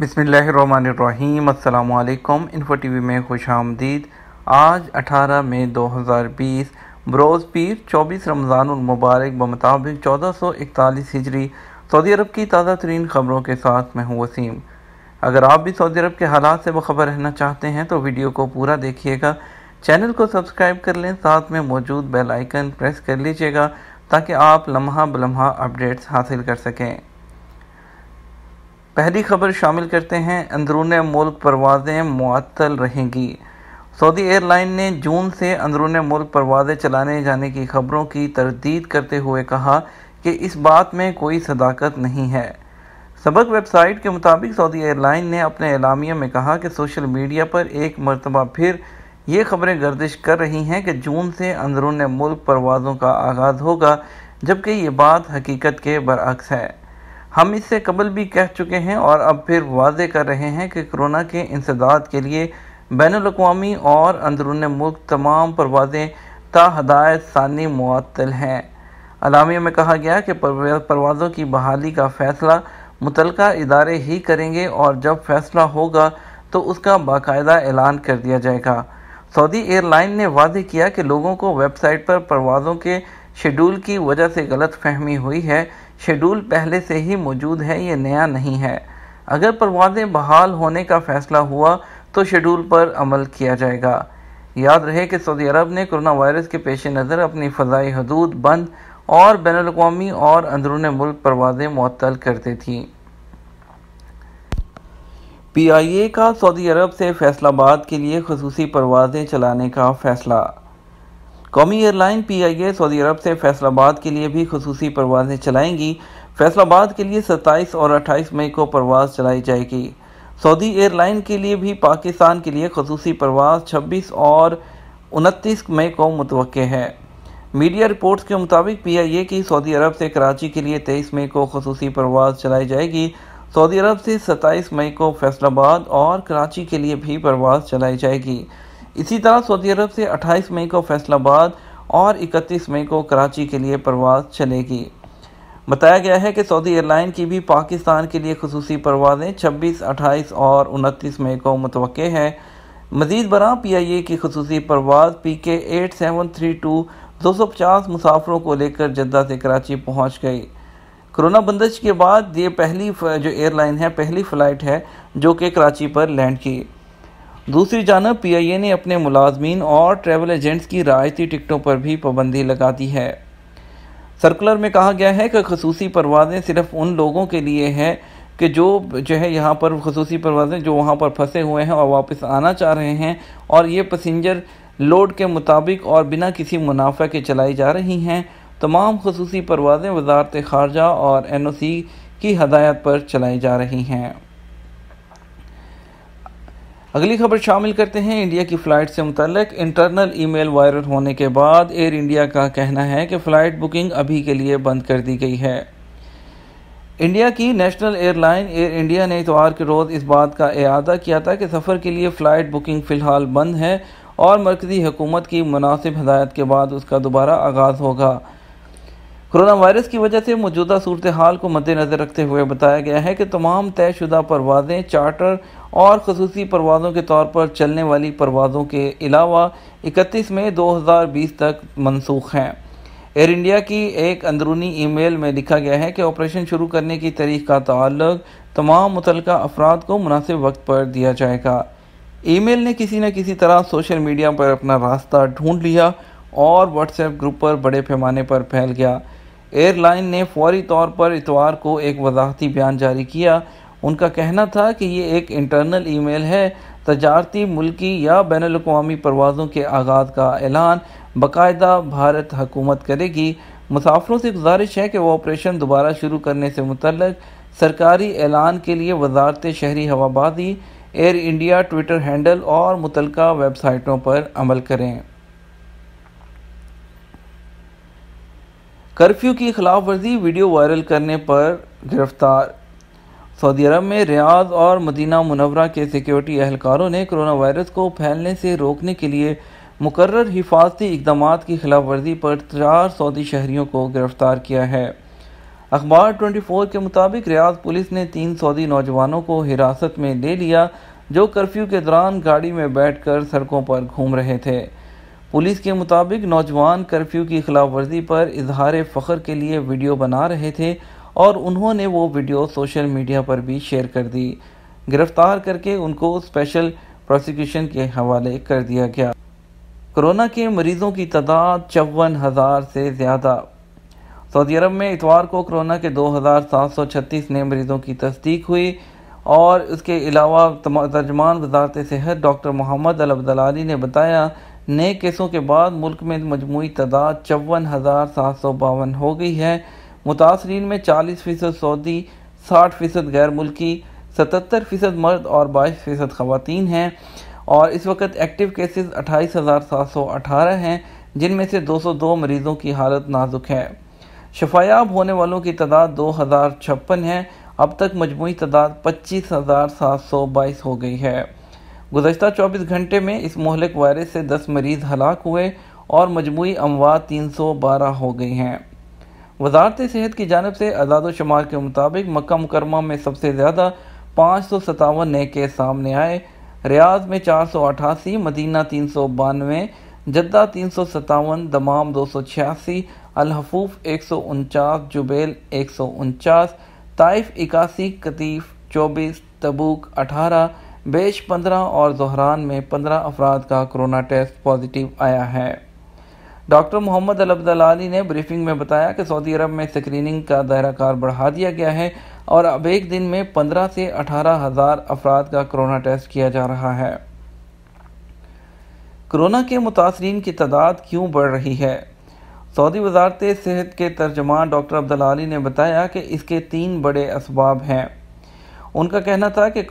बसमीम् अल्लाम info T V में खुश आमदीद आज 18 मई 2020 बरोज़ पीर 24 रमज़ान मुबारक बमताबिक चौदह सौ इकतालीस हिजरी सऊदी अरब की ताज़ा तरीन ख़बरों के साथ मैं हूँ वसीम अगर आप भी सऊदी अरब के हालात से बखबर रहना चाहते हैं तो वीडियो को पूरा देखिएगा चैनल को सब्सक्राइब कर लें साथ में मौजूद बेलाइकन प्रेस कर लीजिएगा ताकि आप लम्हा बलम्हा अपडेट्स हासिल कर सकें पहली खबर शामिल करते हैं अंदरून मुल्क परवाज़ें मअतल रहेंगी सऊदी एयरलाइन ने जून से अंदरून मुल्क परवाज़ें चलाने जाने की खबरों की तरदीद करते हुए कहा कि इस बात में कोई सदाकत नहीं है सबक वेबसाइट के मुताबिक सऊदी एयरलाइन ने अपने एलामिया में कहा कि सोशल मीडिया पर एक मरतबा फिर ये खबरें गर्दिश कर रही हैं कि जून से अंदरून मुल्क परवाज़ों का आगाज़ होगा जबकि ये बात हकीकत के बरअक्स है हम इससे कबल भी कह चुके हैं और अब फिर वाजे कर रहे हैं कि कोरोना के इंसदाद के लिए बैन अवी और अंदरून मुल्क तमाम परवाज़ें ता हदायत सानी मुअल हैं अलामिया में कहा गया कि परवाज़ों की बहाली का फ़ैसला मुतल इदारे ही करेंगे और जब फैसला होगा तो उसका बाकायदा ऐलान कर दिया जाएगा सऊदी एयरलाइन ने वादे किया कि लोगों को वेबसाइट पर परवाज़ों के शेड्यूल की वजह से गलत फहमी हुई है शेड्यूल पहले से ही मौजूद है ये नया नहीं है अगर परवाज़ें बहाल होने का फैसला हुआ तो शेड्यूल पर अमल किया जाएगा याद रहे कि सऊदी अरब ने कोरोना वायरस के पेश नज़र अपनी फ़जाई हदूद बंद और बैन अवी और अंदरून मुल्क परवाज़ें मअतल करती थी पी आई ए का सऊदी अरब से फैसलाबाद के लिए खसूसी परवाज़ें चलाने का फ़ैसला कौमी एयरलाइन पी आई ए सऊदी अरब से फैसलाबाद के लिए भी खसूसी परवाजें चलाएंगी फैसलाबाद के लिए सत्ताईस और अट्ठाईस मई को परवाज चलाई जाएगी सऊदी एयरलाइन के लिए भी पाकिस्तान के लिए खसूसी परवाज छब्बीस और उनतीस मई को मुतव है मीडिया रिपोर्ट्स के मुताबिक पी आई ए की सऊदी अरब से कराची के लिए तेईस मई को खसूसी परवाज चलाई जाएगी सऊदी अरब से सत्ताईस मई को फैसलाबाद और कराची के लिए भी परवाज चलाई जाएगी इसी तरह सऊदी अरब से 28 मई को फैसलाबाद और 31 मई को कराची के लिए परवाज चलेगी बताया गया है कि सऊदी एयरलाइन की भी पाकिस्तान के लिए खसूसी परवाज़ें 26, 28 और 29 मई को मतवक है मजीद बरा पी आई ए की खसूसी परवाज़ P K eight seven three two दो सौ पचास मुसाफरों को लेकर जद्दा से कराची पहुँच गई कोरोना बंदिश के बाद ये पहली जो एयरलाइन है पहली फ़्लाइट है जो कि कराची पर लैंड की दूसरी जानब पी आई ए ने अपने मुलाजमीन और ट्रैवल एजेंट्स की रायती टिकटों पर भी पाबंदी लगा दी है सर्कुलर में कहा गया है कि खसूसी परवाज़ें सिर्फ उन लोगों के लिए हैं कि जो जो है यहाँ पर खसूसी परवाज़ें जो वहाँ पर फंसे हुए हैं और वापस आना चाह रहे हैं और ये पसेंजर लोड के मुताबिक और बिना किसी मुनाफा के चलाई जा रही हैं तमाम खसूसी परवाज़ें वजारत खारजा और एन ओ सी की हदायत पर चलाई जा रही हैं अगली खबर शामिल करते हैं इंडिया की फ़्लाइट से मुतलक इंटरनल ईमेल वायरल होने के बाद एयर इंडिया का कहना है कि फ़्लाइट बुकिंग अभी के लिए बंद कर दी गई है इंडिया की नेशनल एयरलाइन एयर इंडिया ने इतवार के रोज़ इस बात का अदा किया था कि सफ़र के लिए फ़्लाइट बुकिंग फ़िलहाल बंद है और मरकज़ी हुकूमत की मुनासिब हदायत के बाद उसका दोबारा आगाज़ होगा कोरोना वायरस की वजह से मौजूदा सूरत हाल को मद्देनज़र रखते हुए बताया गया है कि तमाम तयशुदा परवाज़ें चार्टर और खसूस परवाज़ों के तौर पर चलने वाली परवाज़ों के अलावा इकतीस मई दो हज़ार बीस तक मनसूख हैं एयर इंडिया की एक अंदरूनी ईमेल में लिखा गया है कि ऑपरेशन शुरू करने की तारीख का ताल्लक तमाम मुतल अफराद को मुनासिब वक्त पर दिया जाएगा ईमेल ने किसी न किसी तरह सोशल मीडिया पर अपना रास्ता ढूंढ लिया और व्हाट्सएप ग्रुप पर बड़े पैमाने पर फैल गया एयरलाइन ने फौरी तौर पर इतवार को एक वजाहती बयान जारी किया उनका कहना था कि ये एक इंटरनल ईमेल है तजारती मुल्की या बैन अवी परवाज़ों के आगाज़ का ऐलान बाकायदा भारत हकूमत करेगी मुसाफरों से गुजारिश है कि वह ऑपरेशन दोबारा शुरू करने से मुतलक सरकारी ऐलान के लिए वजारत शहरी हवाबाजी एयर इंडिया ट्विटर हैंडल और मुतलका वेबसाइटों पर अमल करें कर्फ्यू की खिलाफ वर्जी वीडियो वायरल करने पर गिरफ्तार सऊदी अरब में रियाज और मदीना मुनवरा के सिक्योरिटी एहलकारों ने कोरोना वायरस को फैलने से रोकने के लिए मुकर्र हिफाजती इकदाम की खिलाफ वर्जी पर चार सऊदी शहरीों को गिरफ्तार किया है अखबार 24 के मुताबिक रियाज पुलिस ने तीन सऊदी नौजवानों को हिरासत में ले लिया जो कर्फ्यू के दौरान गाड़ी में बैठकर सड़कों पर घूम रहे थे पुलिस के मुताबिक नौजवान कर्फ्यू की खिलाफ वर्जी पर इजहार फ़ख्र के लिए वीडियो बना रहे थे और उन्होंने वो वीडियो सोशल मीडिया पर भी शेयर कर दी गिरफ्तार करके उनको स्पेशल प्रोसिक्यूशन के हवाले कर दिया गया कोरोना के मरीजों की तादाद चौवन हज़ार से ज़्यादा सऊदी अरब में इतवार को कोरोना के 2,736 नए मरीजों की तस्दीक हुई और उसके अलावा तर्जमान वजारत सेहत डॉक्टर मोहम्मद अलबदलानी ने बताया नए केसों के बाद मुल्क में मजमू तादाद चौवन हज़ार सात सौ बावन हो गई है मुतासरीन में चालीस फ़ीसद सऊदी साठ फ़ीसद गैर मुल्की सतर फ़ीसद मर्द और बाईस फ़ीसद ख़वान हैं और इस वक्त एक्टिव केसेस अट्ठाईस हज़ार सात सौ अठारह हैं जिनमें से दो सौ दो मरीज़ों की हालत नाजुक है शफायाब होने वालों की तादाद दो हज़ार छप्पन है अब तक मजमू तादाद पच्चीस हज़ार सात सौ बाईस हो गई है गुजशत 24 घंटे में इस मोहलिक वायरस से 10 मरीज हलाक हुए और मजमू अमवात 312 हो गई हैं वजारत सेहत की जानब से आज़ाद शुमार के मुताबिक मक्का मुकरमा में सबसे ज़्यादा पाँच सौ सतावन नए केस सामने आए रियाज में चार सौ अठासी मदीना तीन सौ बानवे जद्दा तीन सौ सतावन दमाम दो सौ छियासी अलहफूफ एक सौ उनचास जुबैल एक सौ उनचास ताइफ इक्यासी कतीफ़ चौबीस तबूक अठारह बेच पंद्रह और जहरान में पंद्रह अफराद का कोरोना टेस्ट पॉजिटिव आया है डॉक्टर मोहम्मद अलबदलाली ने ब्रीफिंग में बताया कि सऊदी अरब में स्क्रीनिंग का दायरा कार बढ़ा दिया गया है और अब एक दिन में पंद्रह से अठारह हज़ार अफराद का कोरोना टेस्ट किया जा रहा है कोरोना के मुतासरीन की तादाद क्यों बढ़ रही है सऊदी वजारत सेहत के तर्जमान डॉक्टर अब्दुल अली ने बताया कि इसके तीन बड़े इसबाब हैं उनका कहना था कि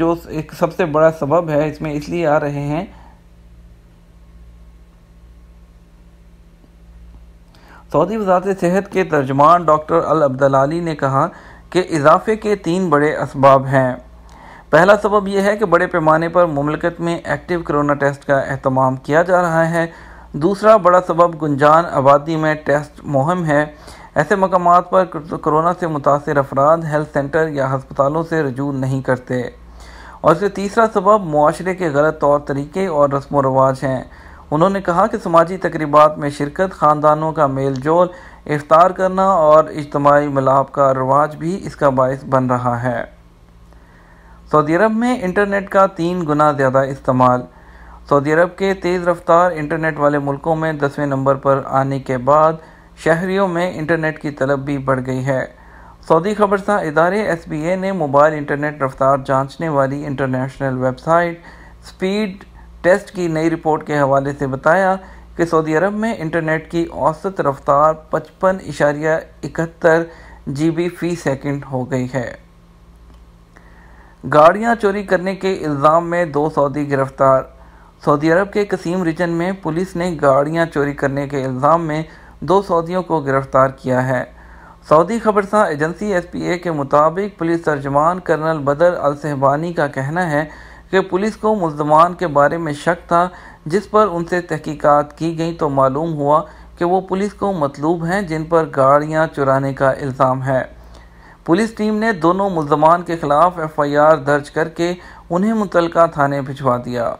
जो एक सबसे बड़ा सबब है इसमें इसलिए आ रहे हैं सऊदी वजारत सेहत के तर्जमान डॉक्टर अल अब्दलाली ने कहा कि इजाफे के तीन बड़े इसबाब हैं पहला सबब यह है कि बड़े पैमाने पर ममलकत में एक्टिव करोना टेस्ट का अहतमाम किया जा रहा है दूसरा बड़ा सबब गुंजान आबादी में टेस्ट मुहम है ऐसे मकाम पर कोरोना से मुतासर अफराद हेल्थ सेंटर या हस्पतालों से रजू नहीं करते और इसका तीसरा सबब माशरे के गलत तौर तरीके और रस्म रवाज हैं उन्होंने कहा कि समाजी तकरीबा में शिरकत ख़ानदानों का मेल जोल इफ्तार करना और इजतमाही मिलाप का रवाज भी इसका बायस बन रहा है सऊदी अरब में इंटरनेट का तीन गुना ज़्यादा इस्तेमाल सऊदी अरब के तेज़ रफ्तार इंटरनेट वाले मुल्कों में दसवें नंबर पर आने के बाद शहरीों में इंटरनेट की तलब भी बढ़ गई है सऊदी खबरसा इदारे एस बी ए ने मोबाइल इंटरनेट रफ्तार जांचने वाली इंटरनेशनल वेबसाइट स्पीड टेस्ट की नई रिपोर्ट के हवाले से बताया कि सऊदी अरब में इंटरनेट की औसत रफ्तार पचपन इशारिया इकहत्तर जी बी फी सेकेंड हो गई है गाड़ियां चोरी करने के इल्ज़ाम में दो सऊदी गिरफ्तार सऊदी अरब के कसीम रीजन में पुलिस ने गाड़ियां चोरी करने के इल्ज़ाम में दो सऊदियों को गिरफ्तार किया है सऊदी खबरसा एजेंसी एस पी ए के मुताबिक पुलिस तर्जमान कर्नल बदर अलसहबानी का कहना है कि पुलिस को मुलजमान के बारे में शक था जिस पर उनसे तहकीकात की गई तो मालूम हुआ कि वो पुलिस को मतलूब हैं जिन पर गाड़ियाँ चुराने का इल्ज़ाम है पुलिस टीम ने दोनों मुलजमान के खिलाफ एफ आई आर दर्ज करके उन्हें मुतलका थाने भिजवा दिया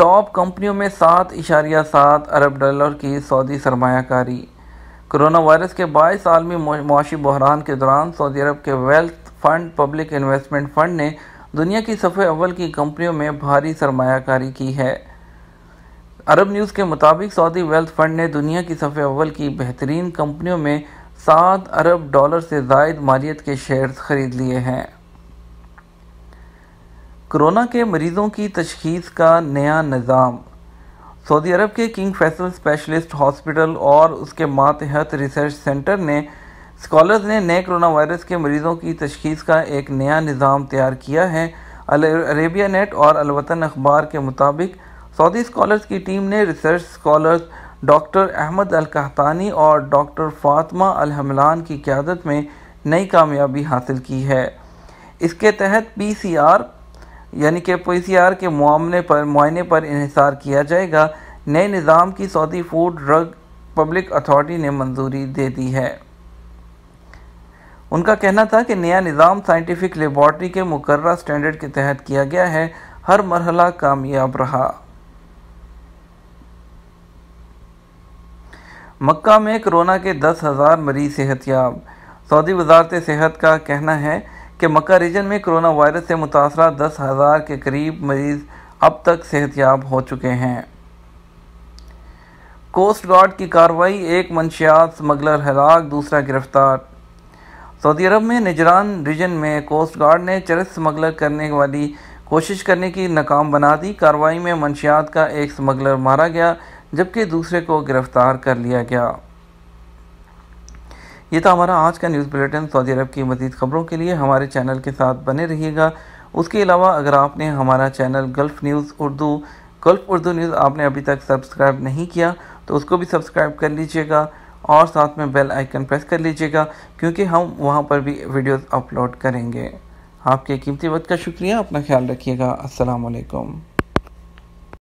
टॉप कंपनियों में सात इशारिया सात अरब डॉलर की सऊदी सरमाकारी कोरोना वायरस के बाईस आलमी मुआशी बहरान के दौरान सऊदी अरब के wealth fund public investment fund ने दुनिया की सफ़े अव्वल की कंपनियों में भारी सरमाकारी की है अरब न्यूज़ के मुताबिक सऊदी वेल्थ फंड ने दुनिया की सफ़े अव्वल की बेहतरीन कंपनियों में सात अरब डॉलर से जायद मालियत के शेयर्स खरीद लिए हैं कोरोना के मरीजों की तशखीस का नया निज़ाम सऊदी अरब के किंग फैसल स्पेशलिस्ट हॉस्पिटल और उसके मातहत रिसर्च सेंटर ने स्कॉलर्स ने नए कोरोना वायरस के मरीजों की तशखीस का एक नया निज़ाम तैयार किया है अरेबिया नेट और अलवतन अखबार के मुताबिक सऊदी स्कॉलर्स की टीम ने research scholars doctor Ahmed al Qahtani और डॉक्टर फातमा अल हमलान की क्यादत में नई कामयाबी हासिल की है इसके तहत पी सी आर यानी कि पी सी आर के मामले पर मुआने पर इहिसार किया जाएगा नए निज़ाम की Saudi food drug public authority ने मंजूरी दे दी है उनका कहना था कि नया निज़ाम साइंटिफिक लेबॉर्ट्री के मुकर्रा स्टैंडर्ड के तहत किया गया है हर मरहला कामयाब रहा मक्का में कोरोना के दस हज़ार मरीज सेहतियाब सऊदी वजारत सेहत का कहना है कि मक्का रीजन में कोरोना वायरस से मुतासर दस हज़ार के करीब मरीज अब तक सेहतियाब हो चुके हैं कोस्ट गार्ड की कार्रवाई एक मंशियात स्मगलर हलाक दूसरा गिरफ्तार सऊदी अरब में निजरान रीजन में कोस्ट गार्ड ने चरस स्मगलर करने वाली कोशिश करने की नाकाम बना दी कार्रवाई में मंशियात का एक स्मगलर मारा गया जबकि दूसरे को गिरफ्तार कर लिया गया ये तो हमारा आज का न्यूज़ बुलेटिन सऊदी अरब की मजीद खबरों के लिए हमारे चैनल के साथ बने रहिएगा उसके अलावा अगर आपने हमारा channel Gulf news Urdu Gulf Urdu news आपने अभी तक सब्सक्राइब नहीं किया तो उसको भी सब्सक्राइब कर लीजिएगा और साथ में बेल आइकन प्रेस कर लीजिएगा क्योंकि हम वहाँ पर भी वीडियोज़ अपलोड करेंगे आपके कीमती वक्त का शुक्रिया अपना ख्याल रखिएगा अस्सलाम वालेकुम